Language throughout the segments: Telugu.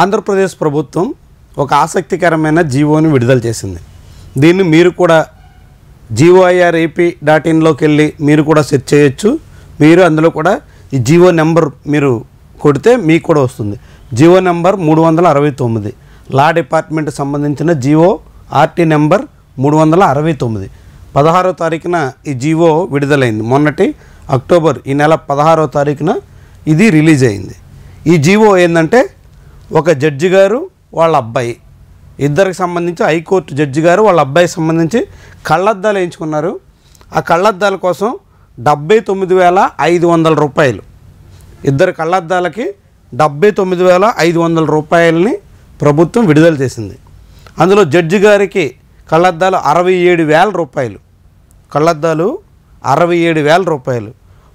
ఆంధ్రప్రదేశ్ ప్రభుత్వం ఒక ఆసక్తికరమైన జీవోని విడుదల చేసింది దీన్ని మీరు కూడా జీవోఐఆర్ఏపీ ఏపీ డాట్ ఇన్లోకి వెళ్ళి మీరు కూడా సెర్చ్ చేయొచ్చు మీరు అందులో కూడా ఈ జీవో నెంబర్ మీరు కొడితే మీకు కూడా వస్తుంది జీవో నెంబర్ మూడు వందల అరవై తొమ్మిది లా డిపార్ట్మెంట్ సంబంధించిన జీవో ఆర్టీ నెంబర్ మూడు వందల అరవై తొమ్మిది పదహారో తారీఖున ఈ జీవో విడుదలైంది మొన్నటి అక్టోబర్ ఈ నెల పదహారో తారీఖున ఇది రిలీజ్ అయింది ఈ జీవో ఏంటంటే ఒక జడ్జి గారు వాళ్ళ అబ్బాయి ఇద్దరికి సంబంధించి హైకోర్టు జడ్జి గారు వాళ్ళ అబ్బాయికి సంబంధించి కళ్ళద్దాలు వేయించుకున్నారు ఆ కళ్ళద్దాల కోసం డెబ్బై తొమ్మిది వేల ఐదు వందల రూపాయలు ఇద్దరు కళ్ళద్దాలకి డెబ్బై తొమ్మిది వేల ఐదు వందల రూపాయలని ప్రభుత్వం విడుదల చేసింది అందులో జడ్జి గారికి కళ్ళద్దాలు అరవై ఏడు వేల రూపాయలు కళ్ళద్దాలు అరవై ఏడు వేల రూపాయలు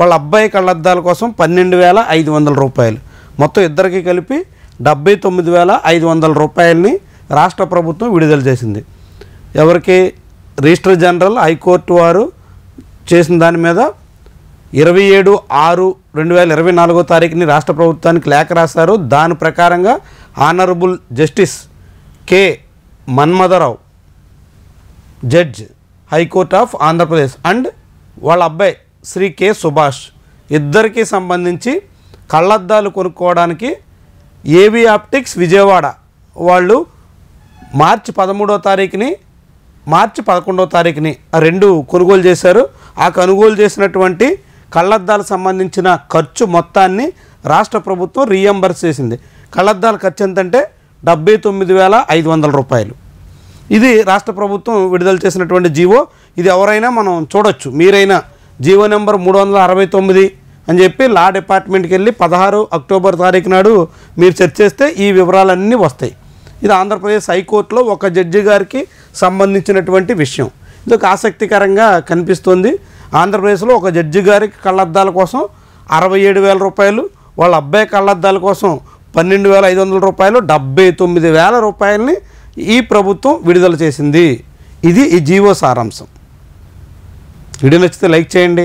వాళ్ళ అబ్బాయి కళ్ళద్దాల కోసం పన్నెండు వేల ఐదు వందల రూపాయలు మొత్తం ఇద్దరికి కలిపి డెబ్బై తొమ్మిది వేల ఐదు వందల రూపాయలని రాష్ట్ర ప్రభుత్వం విడుదల చేసింది ఎవరికి రిజిస్టర్ జనరల్ హైకోర్టు వారు చేసిన దాని మీద ఇరవై ఏడు ఆరు రెండు వేల ఇరవై నాలుగో తారీఖుని రాష్ట్ర ప్రభుత్వానికి లేఖ రాశారు దాని ప్రకారంగా honourable justice K Manmadharao judge high court of Andhra Pradesh and వాళ్ళ అబ్బాయి శ్రీ కె సుభాష్ ఇద్దరికీ సంబంధించి కళ్ళద్దాలు కొనుక్కోవడానికి ఏబీ ఆప్టిక్స్ విజయవాడ వాళ్ళు మార్చి పదమూడో తారీఖుని మార్చి పదకొండవ తారీఖుని రెండు కొనుగోలు చేశారు ఆ కొనుగోలు చేసినటువంటి కళ్ళద్దాలకు సంబంధించిన ఖర్చు మొత్తాన్ని రాష్ట్ర ప్రభుత్వం రీఎంబర్స్ చేసింది కళ్ళద్దాల ఖర్చు ఎంతంటే డెబ్బై తొమ్మిది వేల ఐదు వందల రూపాయలు ఇది రాష్ట్ర ప్రభుత్వం విడుదల చేసినటువంటి జీవో ఇది ఎవరైనా మనం చూడొచ్చు మీరైనా జీవో నెంబర్ మూడు వందల అరవై తొమ్మిది అని చెప్పి లా డిపార్ట్మెంట్కి వెళ్ళి పదహారు అక్టోబర్ తారీఖు నాడు మీరు సెర్చ్ చేస్తే ఈ వివరాలన్నీ వస్తాయి ఇది ఆంధ్రప్రదేశ్ హైకోర్టులో ఒక జడ్జి గారికి సంబంధించినటువంటి విషయం ఇది ఒక ఆసక్తికరంగా కనిపిస్తుంది ఆంధ్రప్రదేశ్లో ఒక జడ్జి గారికి కళ్ళద్దాల కోసం అరవై ఏడు వేల రూపాయలు వాళ్ళ అబ్బాయి కళ్ళద్దాల కోసం పన్నెండు వేల ఐదు వందల రూపాయలు డెబ్బై తొమ్మిది వేల రూపాయలని ఈ ప్రభుత్వం విడుదల చేసింది ఇది ఈ జీవో సారాంశం వీడియో నచ్చితే లైక్ చేయండి